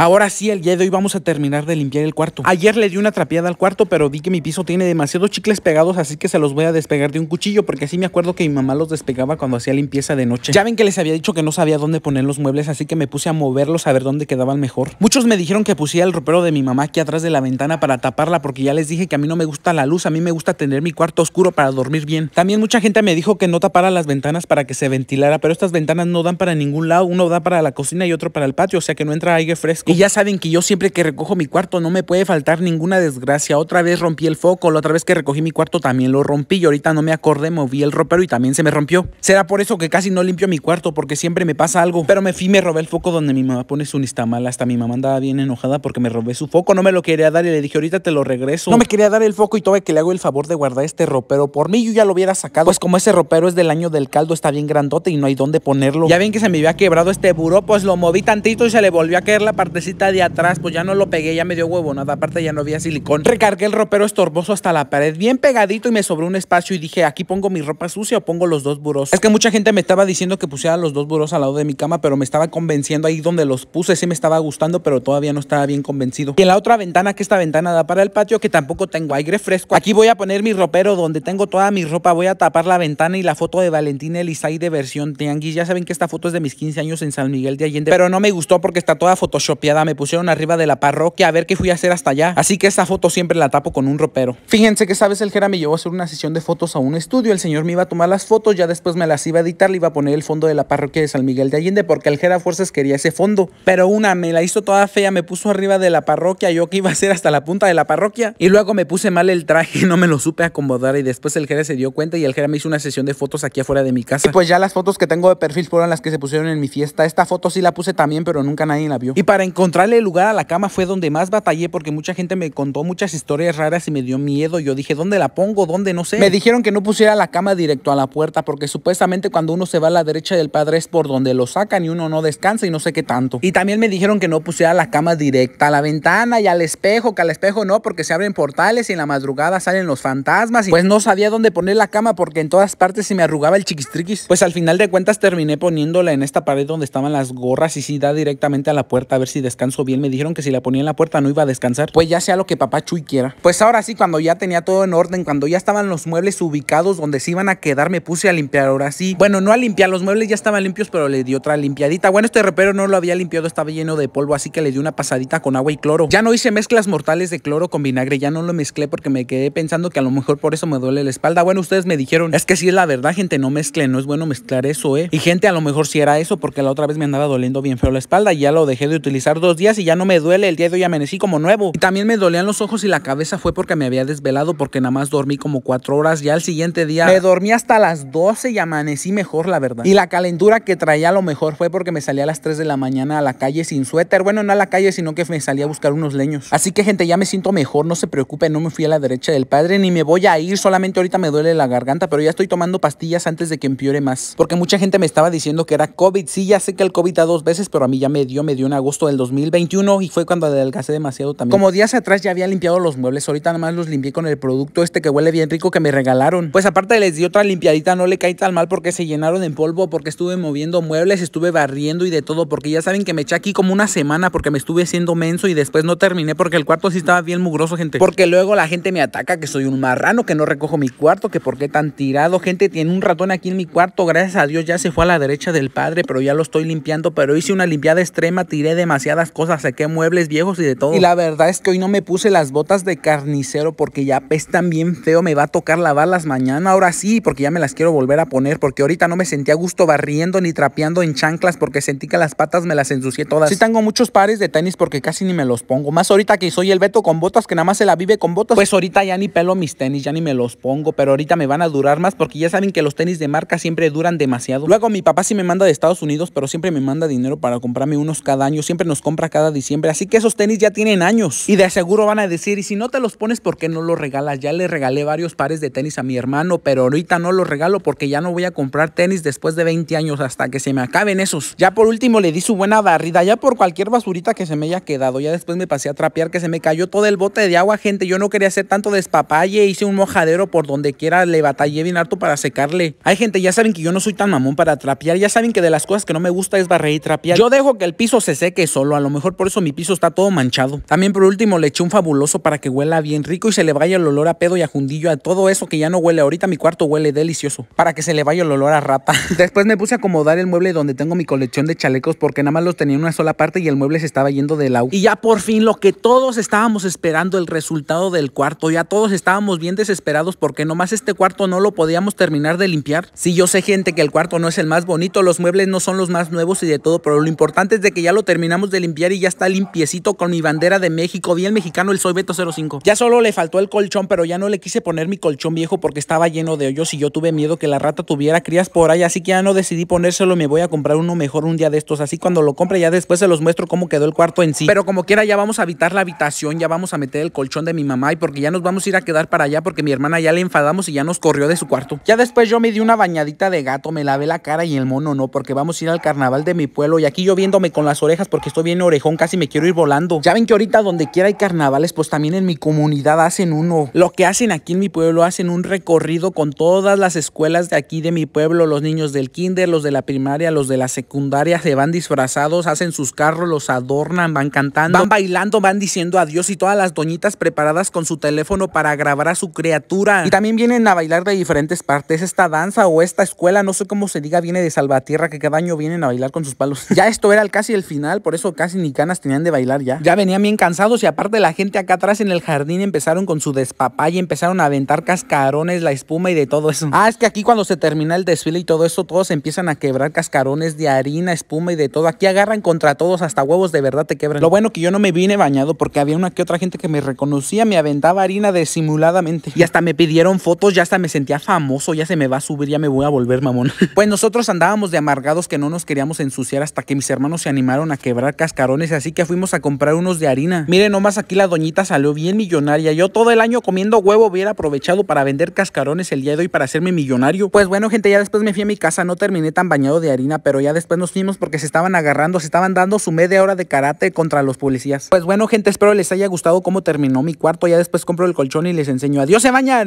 Ahora sí, el día de hoy vamos a terminar de limpiar el cuarto. Ayer le di una trapeada al cuarto, pero vi que mi piso tiene demasiados chicles pegados, así que se los voy a despegar de un cuchillo, porque así me acuerdo que mi mamá los despegaba cuando hacía limpieza de noche. Ya ven que les había dicho que no sabía dónde poner los muebles, así que me puse a moverlos a ver dónde quedaban mejor. Muchos me dijeron que pusiera el ropero de mi mamá aquí atrás de la ventana para taparla, porque ya les dije que a mí no me gusta la luz, a mí me gusta tener mi cuarto oscuro para dormir bien. También mucha gente me dijo que no tapara las ventanas para que se ventilara, pero estas ventanas no dan para ningún lado, uno da para la cocina y otro para el patio, o sea que no entra aire fresco. Y ya saben que yo siempre que recojo mi cuarto no me puede faltar ninguna desgracia. Otra vez rompí el foco, la otra vez que recogí mi cuarto también lo rompí y ahorita no me acordé, moví el ropero y también se me rompió. Será por eso que casi no limpio mi cuarto porque siempre me pasa algo. Pero me fui, me robé el foco donde mi mamá pone su nistamal. Hasta mi mamá andaba bien enojada porque me robé su foco. No me lo quería dar y le dije, ahorita te lo regreso. No me quería dar el foco y tuve que le hago el favor de guardar este ropero. Por mí yo ya lo hubiera sacado. Pues como ese ropero es del año del caldo, está bien grandote y no hay dónde ponerlo. Ya ven que se me había quebrado este buró, pues lo moví tantito y se le volvió a caer la parte de atrás, pues ya no lo pegué, ya me dio huevo, nada, aparte ya no había silicón. Recargué el ropero estorboso hasta la pared, bien pegadito y me sobró un espacio y dije, aquí pongo mi ropa sucia o pongo los dos buros. Es que mucha gente me estaba diciendo que pusiera los dos buros al lado de mi cama, pero me estaba convenciendo ahí donde los puse, sí me estaba gustando, pero todavía no estaba bien convencido. Y en la otra ventana, que esta ventana da para el patio, que tampoco tengo aire fresco. Aquí voy a poner mi ropero donde tengo toda mi ropa, voy a tapar la ventana y la foto de Valentina Elizay de versión tianguis. Ya saben que esta foto es de mis 15 años en San Miguel de Allende, pero no me gustó porque está toda Photoshop piada, me pusieron arriba de la parroquia a ver qué fui a hacer hasta allá. Así que esa foto siempre la tapo con un ropero. Fíjense que sabes, el Jera me llevó a hacer una sesión de fotos a un estudio. El señor me iba a tomar las fotos, ya después me las iba a editar, le iba a poner el fondo de la parroquia de San Miguel de Allende porque el Jera Fuerzas quería ese fondo. Pero una me la hizo toda fea, me puso arriba de la parroquia, yo que iba a hacer hasta la punta de la parroquia. Y luego me puse mal el traje, no me lo supe acomodar y después el Jera se dio cuenta y el Jera me hizo una sesión de fotos aquí afuera de mi casa. Y pues ya las fotos que tengo de perfil fueron las que se pusieron en mi fiesta. Esta foto sí la puse también, pero nunca nadie la vio. Y para encontrarle lugar a la cama fue donde más batallé porque mucha gente me contó muchas historias raras y me dio miedo. Yo dije, ¿dónde la pongo? ¿Dónde? No sé. Me dijeron que no pusiera la cama directo a la puerta porque supuestamente cuando uno se va a la derecha del padre es por donde lo sacan y uno no descansa y no sé qué tanto. Y también me dijeron que no pusiera la cama directa a la ventana y al espejo, que al espejo no porque se abren portales y en la madrugada salen los fantasmas. Y pues no sabía dónde poner la cama porque en todas partes se me arrugaba el chiquistriquis. Pues al final de cuentas terminé poniéndola en esta pared donde estaban las gorras y sí da directamente a la puerta a ver si descanso bien. Me dijeron que si la ponía en la puerta no iba a descansar. Pues ya sea lo que papá Chuy quiera. Pues ahora sí, cuando ya tenía todo en orden, cuando ya estaban los muebles ubicados donde se iban a quedar, me puse a limpiar ahora sí. Bueno, no a limpiar, los muebles ya estaban limpios, pero le di otra limpiadita. Bueno, este repero no lo había limpiado, estaba lleno de polvo, así que le di una pasadita con agua y cloro. Ya no hice mezclas mortales de cloro con vinagre, ya no lo mezclé porque me quedé pensando que a lo mejor por eso me duele la espalda. Bueno, ustedes me dijeron, es que sí es la verdad, gente, no mezcle, no es bueno mezclar eso, eh. Y gente, a lo mejor sí era eso porque la otra vez me andaba doliendo bien feo la espalda ya lo dejé de utilizar dos días y ya no me duele. El día de hoy amanecí como nuevo. Y también me dolían los ojos y la cabeza fue porque me había desvelado porque nada más dormí como cuatro horas. Ya el siguiente día me dormí hasta las 12 y amanecí mejor, la verdad. Y la calentura que traía lo mejor fue porque me salí a las 3 de la mañana a la calle sin suéter. Bueno, no a la calle, sino que me salí a buscar unos leños. Así que, gente, ya me siento mejor. No se preocupen, no me fui a la derecha del padre ni me voy a ir. Solamente ahorita me duele la garganta, pero ya estoy tomando pastillas antes de que empeore más. Porque mucha gente me estaba diciendo que era COVID. Sí, ya sé que el COVID da dos veces, pero a mí ya me dio, me dio en agosto del 2021 y fue cuando adelgacé demasiado también. Como días atrás ya había limpiado los muebles, ahorita nada más los limpié con el producto este que huele bien rico que me regalaron. Pues aparte les di otra limpiadita, no le caí tan mal porque se llenaron en polvo, porque estuve moviendo muebles, estuve barriendo y de todo, porque ya saben que me eché aquí como una semana porque me estuve haciendo menso y después no terminé porque el cuarto sí estaba bien mugroso, gente. Porque luego la gente me ataca que soy un marrano, que no recojo mi cuarto, que por qué tan tirado, gente, tiene un ratón aquí en mi cuarto, gracias a Dios ya se fue a la derecha del padre, pero ya lo estoy limpiando, pero hice una limpiada extrema, tiré demasiado las cosas, saqué muebles viejos y de todo. Y la verdad es que hoy no me puse las botas de carnicero porque ya pestan bien feo, me va a tocar lavarlas mañana, ahora sí, porque ya me las quiero volver a poner, porque ahorita no me sentía a gusto barriendo ni trapeando en chanclas porque sentí que las patas me las ensucié todas. Sí tengo muchos pares de tenis porque casi ni me los pongo, más ahorita que soy el Beto con botas, que nada más se la vive con botas, pues ahorita ya ni pelo mis tenis, ya ni me los pongo, pero ahorita me van a durar más porque ya saben que los tenis de marca siempre duran demasiado. Luego mi papá sí me manda de Estados Unidos, pero siempre me manda dinero para comprarme unos cada año, siempre nos compra cada diciembre. Así que esos tenis ya tienen años. Y de seguro van a decir, y si no te los pones, ¿por qué no los regalas? Ya le regalé varios pares de tenis a mi hermano, pero ahorita no los regalo porque ya no voy a comprar tenis después de 20 años hasta que se me acaben esos. Ya por último le di su buena barrida, ya por cualquier basurita que se me haya quedado. Ya después me pasé a trapear que se me cayó todo el bote de agua, gente. Yo no quería hacer tanto despapalle, hice un mojadero por donde quiera, le batallé bien harto para secarle. Hay gente, ya saben que yo no soy tan mamón para trapear, ya saben que de las cosas que no me gusta es barrer y trapear. Yo dejo que el piso se seque solo. A lo mejor por eso mi piso está todo manchado. También por último le eché un fabuloso para que huela bien rico y se le vaya el olor a pedo y a jundillo, a todo eso que ya no huele. Ahorita mi cuarto huele delicioso. Para que se le vaya el olor a rata. Después me puse a acomodar el mueble donde tengo mi colección de chalecos porque nada más los tenía en una sola parte y el mueble se estaba yendo del agua. Y ya por fin lo que todos estábamos esperando, el resultado del cuarto. Ya todos estábamos bien desesperados porque nomás este cuarto no lo podíamos terminar de limpiar. Si sí, yo sé gente que el cuarto no es el más bonito, los muebles no son los más nuevos y de todo, pero lo importante es de que ya lo terminamos de limpiar y ya está limpiecito con mi bandera de México. bien mexicano, el soy Beto 05. Ya solo le faltó el colchón, pero ya no le quise poner mi colchón viejo porque estaba lleno de hoyos y yo tuve miedo que la rata tuviera crías por ahí, así que ya no decidí ponérselo. Me voy a comprar uno mejor un día de estos. Así cuando lo compre, ya después se los muestro cómo quedó el cuarto en sí. Pero como quiera, ya vamos a habitar la habitación, ya vamos a meter el colchón de mi mamá y porque ya nos vamos a ir a quedar para allá porque mi hermana ya le enfadamos y ya nos corrió de su cuarto. Ya después yo me di una bañadita de gato, me lavé la cara y el mono no, porque vamos a ir al carnaval de mi pueblo y aquí yo viéndome con las orejas porque estoy viene bien orejón, casi me quiero ir volando. Ya ven que ahorita donde quiera hay carnavales, pues también en mi comunidad hacen uno. Lo que hacen aquí en mi pueblo, hacen un recorrido con todas las escuelas de aquí de mi pueblo, los niños del kinder, los de la primaria, los de la secundaria, se van disfrazados, hacen sus carros, los adornan, van cantando, van bailando, van diciendo adiós y todas las doñitas preparadas con su teléfono para grabar a su criatura. Y también vienen a bailar de diferentes partes esta danza o esta escuela, no sé cómo se diga, viene de Salvatierra, que cada año vienen a bailar con sus palos. Ya esto era casi el final, por eso casi ni canas tenían de bailar ya. Ya venían bien cansados y aparte la gente acá atrás en el jardín empezaron con su despapá y empezaron a aventar cascarones, la espuma y de todo eso. Ah, es que aquí cuando se termina el desfile y todo eso, todos empiezan a quebrar cascarones de harina, espuma y de todo. Aquí agarran contra todos, hasta huevos de verdad te quebran. Lo bueno que yo no me vine bañado porque había una que otra gente que me reconocía, me aventaba harina disimuladamente. Y hasta me pidieron fotos, ya hasta me sentía famoso, ya se me va a subir, ya me voy a volver mamón. Pues nosotros andábamos de amargados que no nos queríamos ensuciar hasta que mis hermanos se animaron a quebrar cascarones, así que fuimos a comprar unos de harina. Miren, nomás aquí la doñita salió bien millonaria. Yo todo el año comiendo huevo hubiera aprovechado para vender cascarones el día de hoy para hacerme millonario. Pues bueno, gente, ya después me fui a mi casa, no terminé tan bañado de harina, pero ya después nos fuimos porque se estaban agarrando, se estaban dando su media hora de karate contra los policías. Pues bueno, gente, espero les haya gustado cómo terminó mi cuarto. Ya después compro el colchón y les enseño. Adiós, se bañan.